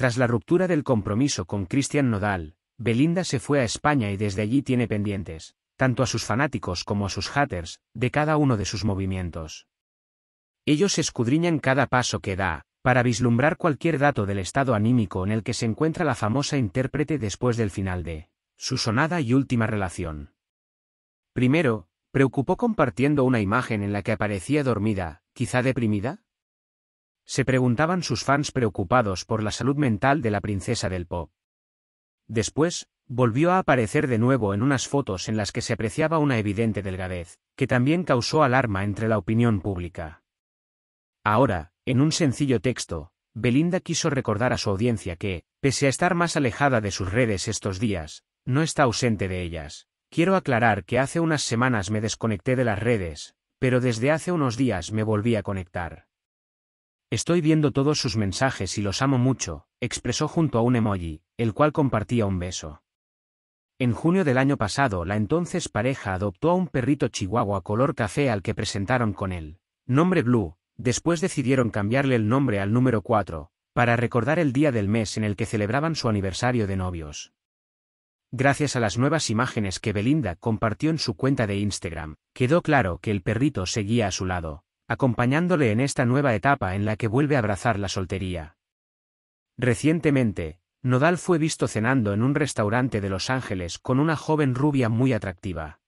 Tras la ruptura del compromiso con Cristian Nodal, Belinda se fue a España y desde allí tiene pendientes, tanto a sus fanáticos como a sus haters, de cada uno de sus movimientos. Ellos escudriñan cada paso que da, para vislumbrar cualquier dato del estado anímico en el que se encuentra la famosa intérprete después del final de su sonada y última relación. Primero, preocupó compartiendo una imagen en la que aparecía dormida, quizá deprimida, se preguntaban sus fans preocupados por la salud mental de la princesa del pop. Después, volvió a aparecer de nuevo en unas fotos en las que se apreciaba una evidente delgadez, que también causó alarma entre la opinión pública. Ahora, en un sencillo texto, Belinda quiso recordar a su audiencia que, pese a estar más alejada de sus redes estos días, no está ausente de ellas. Quiero aclarar que hace unas semanas me desconecté de las redes, pero desde hace unos días me volví a conectar. Estoy viendo todos sus mensajes y los amo mucho, expresó junto a un emoji, el cual compartía un beso. En junio del año pasado, la entonces pareja adoptó a un perrito chihuahua color café al que presentaron con él, nombre Blue, después decidieron cambiarle el nombre al número 4, para recordar el día del mes en el que celebraban su aniversario de novios. Gracias a las nuevas imágenes que Belinda compartió en su cuenta de Instagram, quedó claro que el perrito seguía a su lado, acompañándole en esta nueva etapa en la que vuelve a abrazar la soltería. Recientemente, Nodal fue visto cenando en un restaurante de Los Ángeles con una joven rubia muy atractiva.